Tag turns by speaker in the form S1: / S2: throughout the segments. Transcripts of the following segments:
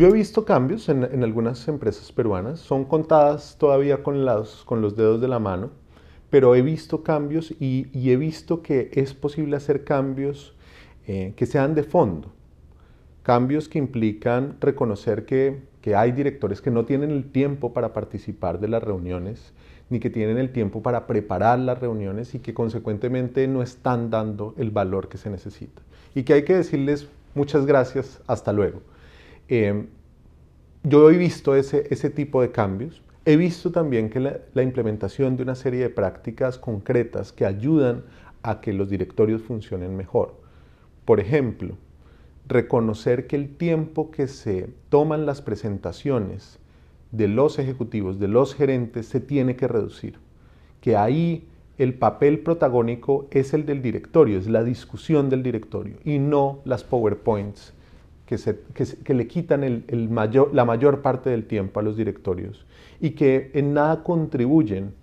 S1: Yo he visto cambios en, algunas empresas peruanas, son contadas todavía con, los dedos de la mano, pero he visto cambios y, he visto que es posible hacer cambios eh, que sean de fondo, cambios que implican reconocer que hay directores que no tienen el tiempo para participar de las reuniones, ni que tienen el tiempo para preparar las reuniones y que consecuentemente no están dando el valor que se necesita. Y que hay que decirles muchas gracias, hasta luego. Em, yo he visto ese, tipo de cambios. He visto también que la, la, implementación de una serie de prácticas concretas que ayudan a que los directorios funcionen mejor. Por ejemplo, reconocer que el tiempo que se toman las presentaciones de los ejecutivos, de los gerentes, se tiene que reducir. Que ahí el papel protagónico es el del directorio, es la discusión del directorio y no las PowerPoints que, le quitan el mayor, la mayor parte del tiempo a los directorios y que en nada contribuyen,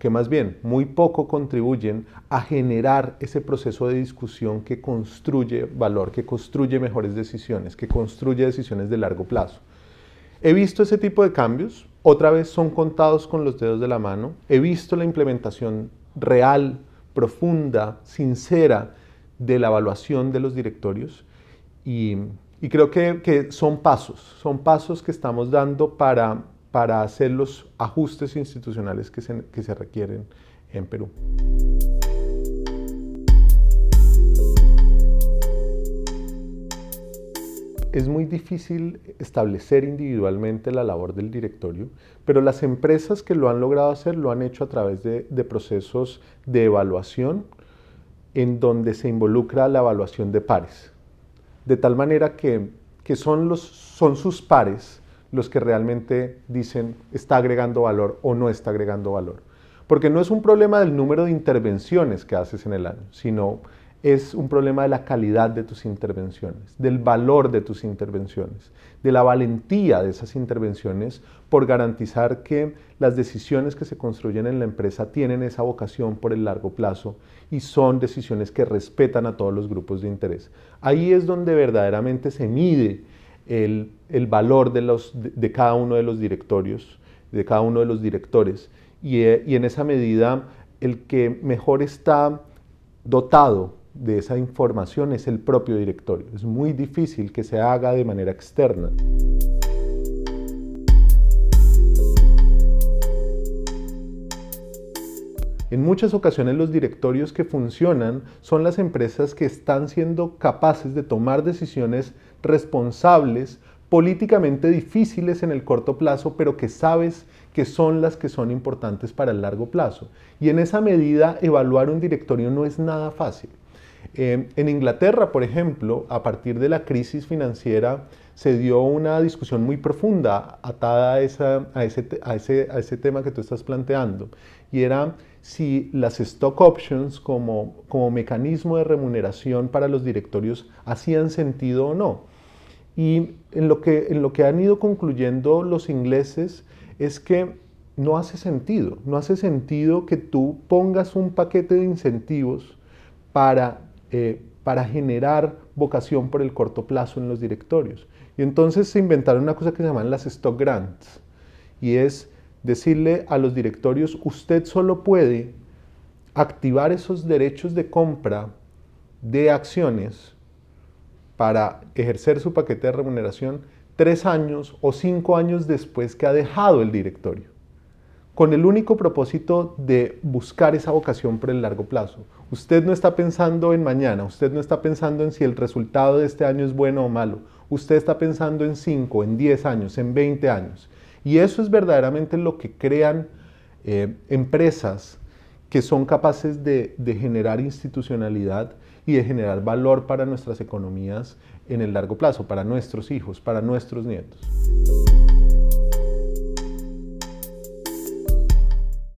S1: que más bien muy poco contribuyen a generar ese proceso de discusión que construye valor, que construye mejores decisiones, que construye decisiones de largo plazo. He visto ese tipo de cambios, otra vez son contados con los dedos de la mano, he visto la implementación real, profunda, sincera de la evaluación de los directorios y y creo que, son pasos, son pasos que estamos dando para, para hacer los ajustes institucionales que se, que se requieren en Perú. Es muy difícil establecer individualmente la labor del directorio, pero las empresas que lo han logrado hacer lo han hecho a través de procesos de evaluación en donde se involucra la evaluación de pares de tal manera que, son, los, son sus pares los que realmente dicen está agregando valor o no está agregando valor. Porque no es un problema del número de intervenciones que haces en el año, sino es un problema de la calidad de tus intervenciones, del valor de tus intervenciones, de la valentía de esas intervenciones por garantizar que las decisiones que se construyen en la empresa tienen esa vocación por el largo plazo y son decisiones que respetan a todos los grupos de interés. Ahí es donde verdaderamente se mide el, valor de, cada uno de los directorios, de cada uno de los directores, y eh, en esa medida el que mejor está dotado de esa información es el propio directorio. Es muy difícil que se haga de manera externa. En muchas ocasiones los directorios que funcionan son las empresas que están siendo capaces de tomar decisiones responsables, políticamente difíciles en el corto plazo, pero que sabes que son las que son importantes para el largo plazo. Y en esa medida evaluar un directorio no es nada fácil. Em, en Inglaterra, por ejemplo, a partir de la crisis financiera se dio una discusión muy profunda atada a, esa, a, ese, a, ese, a ese tema que tú estás planteando, y era si las stock options como, como mecanismo de remuneración para los directorios hacían sentido o no. Y en lo, que, en lo que han ido concluyendo los ingleses es que no hace sentido, no hace sentido que tú pongas un paquete de incentivos para eh, para generar vocación por el corto plazo en los directorios. Y entonces se inventaron una cosa que se llaman las stock grants, y es decirle a los directorios, usted solo puede activar esos derechos de compra de acciones para ejercer su paquete de remuneración tres años o cinco años después que ha dejado el directorio con el único propósito de buscar esa vocación por el largo plazo. Usted no está pensando en mañana, usted no está pensando en si el resultado de este año es bueno o malo, usted está pensando en 5, en 10 años, en 20 años. Y eso es verdaderamente lo que crean eh, empresas que son capaces de generar institucionalidad y de generar valor para nuestras economías en el largo plazo, para nuestros hijos, para nuestros nietos.